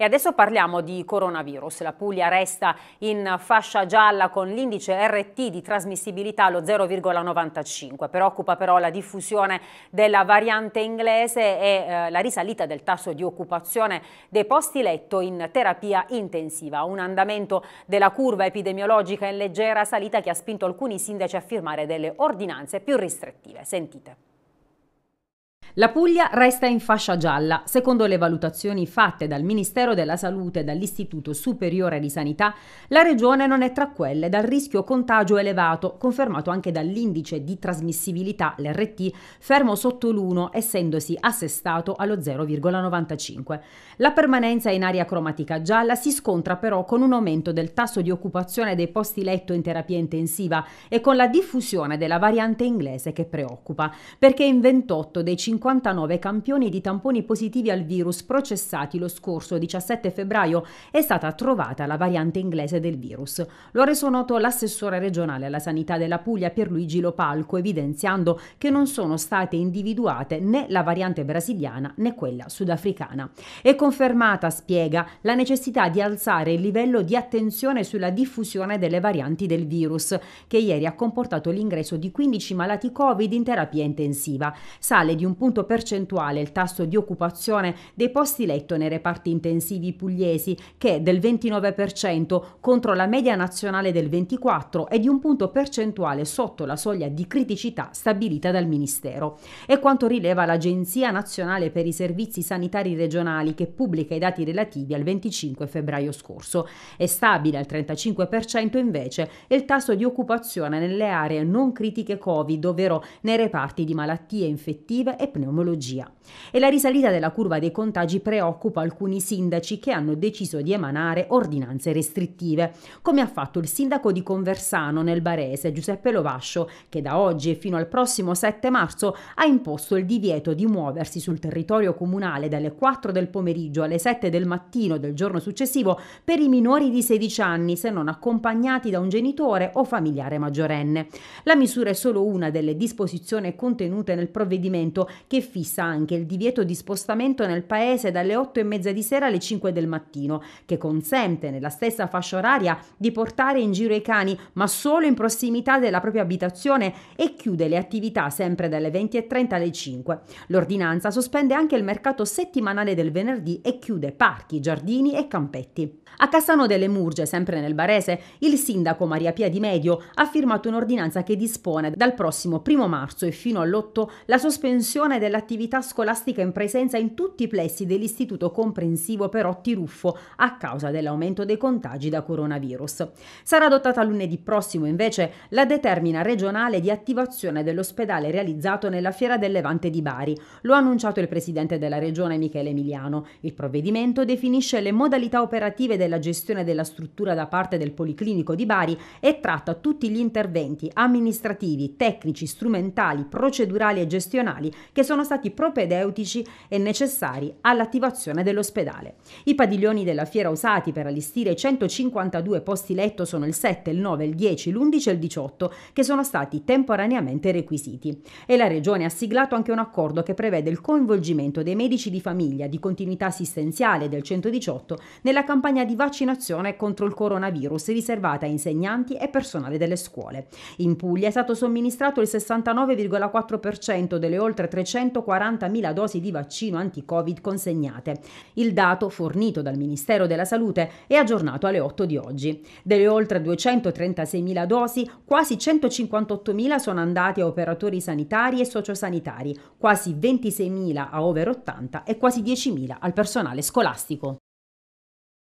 E adesso parliamo di coronavirus. La Puglia resta in fascia gialla con l'indice RT di trasmissibilità allo 0,95. Preoccupa però la diffusione della variante inglese e eh, la risalita del tasso di occupazione dei posti letto in terapia intensiva. Un andamento della curva epidemiologica in leggera salita che ha spinto alcuni sindaci a firmare delle ordinanze più restrittive. Sentite. La Puglia resta in fascia gialla. Secondo le valutazioni fatte dal Ministero della Salute e dall'Istituto Superiore di Sanità, la regione non è tra quelle dal rischio contagio elevato, confermato anche dall'indice di trasmissibilità, l'RT, fermo sotto l'1, essendosi assestato allo 0,95. La permanenza in aria cromatica gialla si scontra però con un aumento del tasso di occupazione dei posti letto in terapia intensiva e con la diffusione della variante inglese che preoccupa, perché in 28 dei 50 59 campioni di tamponi positivi al virus processati lo scorso 17 febbraio è stata trovata la variante inglese del virus. Lo ha reso noto l'assessore regionale alla sanità della Puglia Pierluigi Lopalco, evidenziando che non sono state individuate né la variante brasiliana né quella sudafricana. È confermata, spiega, la necessità di alzare il livello di attenzione sulla diffusione delle varianti del virus, che ieri ha comportato l'ingresso di 15 malati Covid in terapia intensiva. Sale di un punto punto percentuale il tasso di occupazione dei posti letto nei reparti intensivi pugliesi, che è del 29% contro la media nazionale del 24% e di un punto percentuale sotto la soglia di criticità stabilita dal Ministero. È quanto rileva l'Agenzia Nazionale per i Servizi Sanitari Regionali che pubblica i dati relativi al 25 febbraio scorso. È stabile al 35% invece il tasso di occupazione nelle aree non critiche Covid, ovvero nei reparti di malattie infettive e pneumologia. E la risalita della curva dei contagi preoccupa alcuni sindaci che hanno deciso di emanare ordinanze restrittive, come ha fatto il sindaco di Conversano nel Barese, Giuseppe Lovascio, che da oggi e fino al prossimo 7 marzo ha imposto il divieto di muoversi sul territorio comunale dalle 4 del pomeriggio alle 7 del mattino del giorno successivo per i minori di 16 anni se non accompagnati da un genitore o familiare maggiorenne. La misura è solo una delle disposizioni contenute nel provvedimento che fissa anche il divieto di spostamento nel paese dalle 8 e mezza di sera alle 5 del mattino, che consente nella stessa fascia oraria di portare in giro i cani, ma solo in prossimità della propria abitazione e chiude le attività sempre dalle 20 e 30 alle 5. L'ordinanza sospende anche il mercato settimanale del venerdì e chiude parchi, giardini e campetti. A Cassano delle Murge, sempre nel Barese, il sindaco Maria Pia Di Medio ha firmato un'ordinanza che dispone dal prossimo 1 marzo e fino all'8 la sospensione promozione dell'attività scolastica in presenza in tutti i plessi dell'istituto comprensivo Perotti Ruffo a causa dell'aumento dei contagi da coronavirus. Sarà adottata lunedì prossimo invece la determina regionale di attivazione dell'ospedale realizzato nella Fiera del Levante di Bari. Lo ha annunciato il presidente della regione Michele Emiliano. Il provvedimento definisce le modalità operative della gestione della struttura da parte del Policlinico di Bari e tratta tutti gli interventi amministrativi, tecnici, strumentali, procedurali e gestionali che sono stati propedeutici e necessari all'attivazione dell'ospedale. I padiglioni della fiera usati per allestire 152 posti letto sono il 7, il 9, il 10, l'11 e il 18 che sono stati temporaneamente requisiti e la Regione ha siglato anche un accordo che prevede il coinvolgimento dei medici di famiglia di continuità assistenziale del 118 nella campagna di vaccinazione contro il coronavirus riservata a insegnanti e personale delle scuole. In Puglia è stato somministrato il 69,4% delle oltre 300 440.000 dosi di vaccino anti-Covid consegnate. Il dato fornito dal Ministero della Salute è aggiornato alle 8 di oggi. Delle oltre 236.000 dosi, quasi 158.000 sono andate a operatori sanitari e sociosanitari, quasi 26.000 a over 80 e quasi 10.000 al personale scolastico.